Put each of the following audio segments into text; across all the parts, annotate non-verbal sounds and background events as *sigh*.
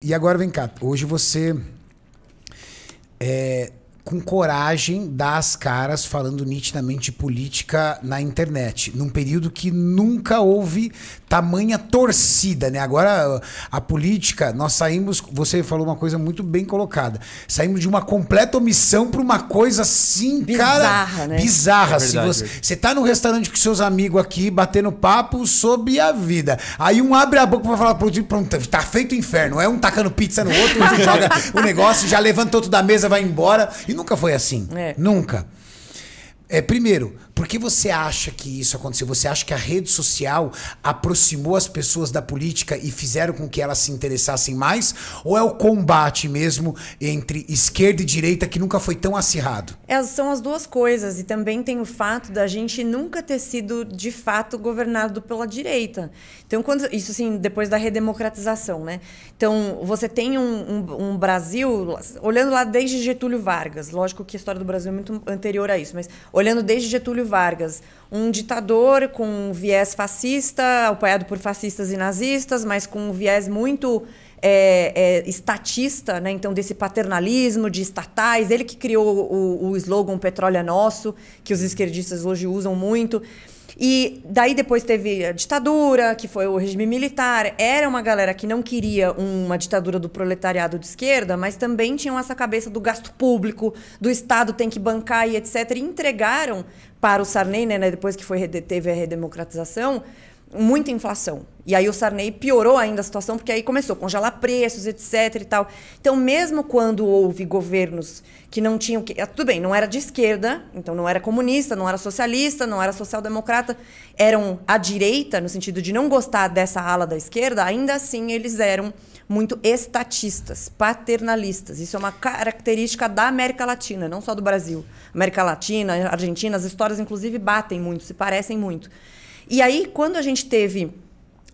E agora vem cá, hoje você é, com coragem das caras falando nitidamente de política na internet, num período que nunca houve tamanha torcida, né? Agora a política, nós saímos, você falou uma coisa muito bem colocada. Saímos de uma completa omissão para uma coisa assim, bizarra, cara, né? bizarra, é você, você tá no restaurante com seus amigos aqui batendo papo sobre a vida. Aí um abre a boca para falar pro outro, pronto, tá feito o inferno. É um tacando pizza no outro, joga *laughs* o negócio, já levanta outro da mesa, vai embora. E nunca foi assim. É. Nunca. É, primeiro, por que você acha que isso aconteceu? Você acha que a rede social aproximou as pessoas da política e fizeram com que elas se interessassem mais? Ou é o combate mesmo entre esquerda e direita que nunca foi tão acirrado? Essas é, são as duas coisas. E também tem o fato da gente nunca ter sido, de fato, governado pela direita. Então, quando isso assim, depois da redemocratização, né? Então, você tem um, um, um Brasil, olhando lá desde Getúlio Vargas, lógico que a história do Brasil é muito anterior a isso, mas olhando desde Getúlio Vargas, um ditador com viés fascista, apoiado por fascistas e nazistas, mas com um viés muito é, é, estatista, né? então desse paternalismo de estatais. Ele que criou o, o slogan Petróleo é Nosso, que os esquerdistas hoje usam muito. E daí depois teve a ditadura, que foi o regime militar. Era uma galera que não queria uma ditadura do proletariado de esquerda, mas também tinham essa cabeça do gasto público, do Estado tem que bancar e etc. E entregaram para o Sarney, né, né depois que foi, teve a redemocratização, muita inflação e aí o Sarney piorou ainda a situação, porque aí começou a congelar preços, etc e tal. Então, mesmo quando houve governos que não tinham... Que, ah, tudo bem, não era de esquerda, então não era comunista, não era socialista, não era social-democrata, eram à direita, no sentido de não gostar dessa ala da esquerda, ainda assim eles eram muito estatistas, paternalistas. Isso é uma característica da América Latina, não só do Brasil. América Latina, Argentina, as histórias, inclusive, batem muito, se parecem muito. E aí, quando a gente teve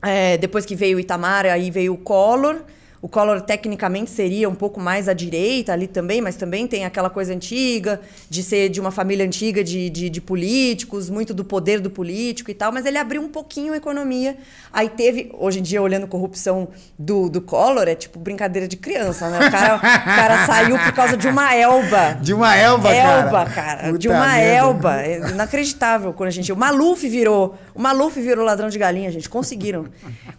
é, depois que veio o Itamar, aí veio o Collor. O Collor, tecnicamente, seria um pouco mais à direita ali também, mas também tem aquela coisa antiga de ser de uma família antiga de, de, de políticos, muito do poder do político e tal, mas ele abriu um pouquinho a economia. Aí teve, hoje em dia, olhando corrupção do, do Collor, é tipo brincadeira de criança, né? O cara, o cara saiu por causa de uma elba. De uma elba, elba cara. cara. de uma merda. elba. É inacreditável quando a gente. O Maluf virou. O Maluf virou ladrão de galinha, gente. Conseguiram.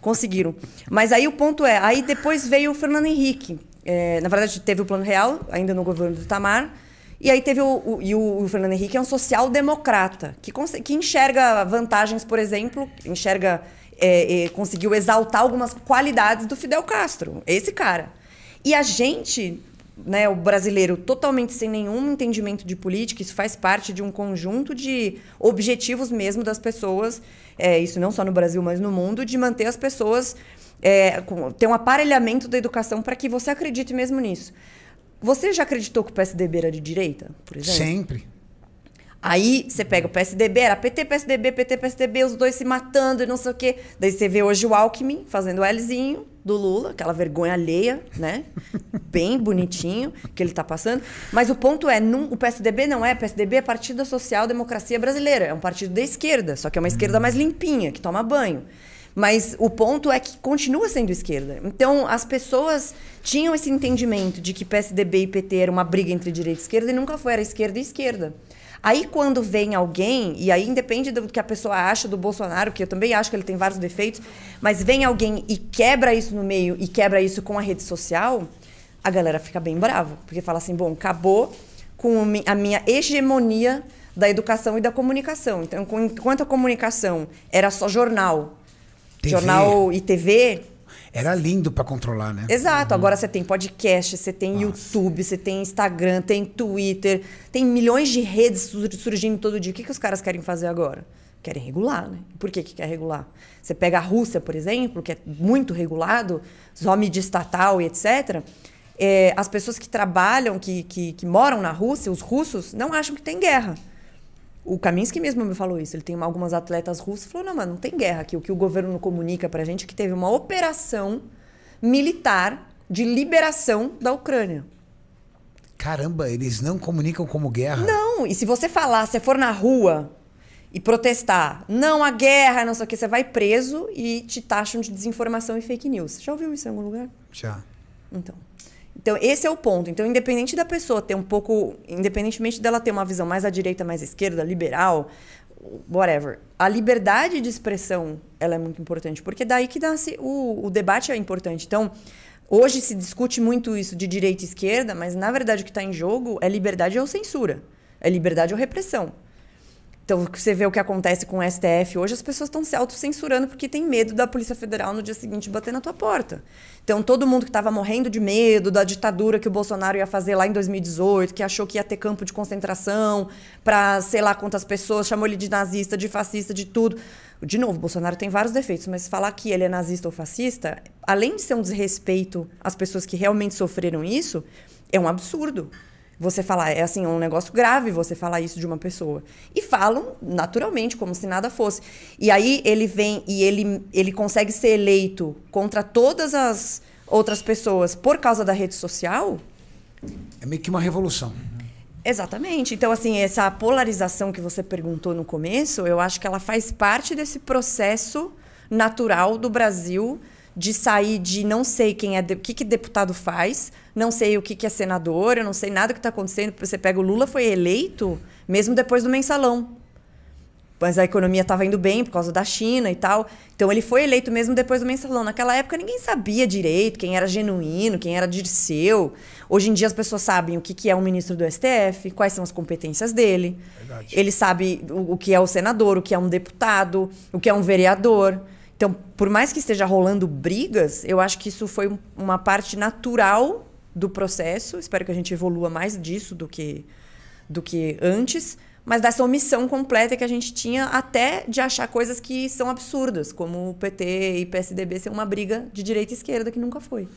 Conseguiram. Mas aí o ponto é, aí depois veio veio o Fernando Henrique. É, na verdade, teve o Plano Real, ainda no governo do Tamar. E aí teve o, o, e o, o Fernando Henrique é um social-democrata, que, que enxerga vantagens, por exemplo, enxerga é, é, conseguiu exaltar algumas qualidades do Fidel Castro, esse cara. E a gente, né, o brasileiro, totalmente sem nenhum entendimento de política, isso faz parte de um conjunto de objetivos mesmo das pessoas, é, isso não só no Brasil, mas no mundo, de manter as pessoas é, ter um aparelhamento da educação para que você acredite mesmo nisso. Você já acreditou que o PSDB era de direita, por exemplo? Sempre. Aí você pega o PSDB, era PT, PSDB, PT, PSDB, os dois se matando e não sei o quê. Daí você vê hoje o Alckmin fazendo o Lzinho do Lula, aquela vergonha alheia, né? *laughs* Bem bonitinho que ele tá passando. Mas o ponto é, o PSDB não é, o PSDB é Partido da Social Democracia Brasileira, é um partido da esquerda, só que é uma esquerda hum. mais limpinha, que toma banho. Mas o ponto é que continua sendo esquerda. Então, as pessoas tinham esse entendimento de que PSDB e PT era uma briga entre direita e esquerda e nunca foi, era esquerda e esquerda. Aí quando vem alguém, e aí independe do que a pessoa acha do Bolsonaro, que eu também acho que ele tem vários defeitos, mas vem alguém e quebra isso no meio e quebra isso com a rede social, a galera fica bem brava, porque fala assim, bom, acabou com a minha hegemonia da educação e da comunicação. Então, enquanto a comunicação era só jornal, TV. jornal e TV. Era lindo para controlar, né? Exato. Uhum. Agora você tem podcast, você tem Nossa. YouTube, você tem Instagram, tem Twitter, tem milhões de redes surgindo todo dia. O que, que os caras querem fazer agora? Querem regular, né? Por que, que quer regular? Você pega a Rússia, por exemplo, que é muito regulado, só mídia estatal e etc. É, eh, as pessoas que trabalham, que, que, que moram na Rússia, os russos, não acham que tem guerra. O Kaminsky mesmo me falou isso. Ele tem algumas atletas russas. Falou, não, mano, não tem guerra aqui. O que o governo não comunica pra gente é que teve uma operação militar de liberação da Ucrânia. Caramba, eles não comunicam como guerra. Não, e se você falar, se for na rua e protestar, não a guerra, não sei o que, você vai preso e te taxam de desinformação e fake news. Já ouviu isso em algum lugar? Já. Então. Então, esse é o ponto. Então, independente da pessoa ter um pouco. Independentemente dela ter uma visão mais à direita, mais à esquerda, liberal, whatever. A liberdade de expressão ela é muito importante, porque é daí que nasce o, o debate é importante. Então, hoje se discute muito isso de direita e esquerda, mas na verdade o que está em jogo é liberdade ou censura, é liberdade ou repressão. Então, você vê o que acontece com o STF hoje, as pessoas estão se autocensurando porque tem medo da Polícia Federal no dia seguinte bater na tua porta. Então, todo mundo que estava morrendo de medo da ditadura que o Bolsonaro ia fazer lá em 2018, que achou que ia ter campo de concentração para sei lá quantas pessoas, chamou ele de nazista, de fascista, de tudo. De novo, Bolsonaro tem vários defeitos, mas falar que ele é nazista ou fascista, além de ser um desrespeito às pessoas que realmente sofreram isso, é um absurdo. Você falar, é assim, um negócio grave você falar isso de uma pessoa. E falam naturalmente, como se nada fosse. E aí ele vem e ele, ele consegue ser eleito contra todas as outras pessoas por causa da rede social. É meio que uma revolução. Exatamente. Então, assim, essa polarização que você perguntou no começo, eu acho que ela faz parte desse processo natural do Brasil de sair de não sei quem é, o que, que deputado faz, não sei o que, que é senador, eu não sei nada que está acontecendo. Você pega o Lula, foi eleito mesmo depois do mensalão. Mas a economia estava indo bem por causa da China e tal. Então ele foi eleito mesmo depois do mensalão. Naquela época ninguém sabia direito quem era genuíno, quem era Dirceu. Hoje em dia as pessoas sabem o que, que é um ministro do STF, quais são as competências dele. Verdade. Ele sabe o, o que é o senador, o que é um deputado, o que é um vereador. Então, por mais que esteja rolando brigas, eu acho que isso foi uma parte natural do processo. Espero que a gente evolua mais disso do que, do que antes. Mas dessa omissão completa que a gente tinha até de achar coisas que são absurdas, como o PT e PSDB ser uma briga de direita e esquerda que nunca foi.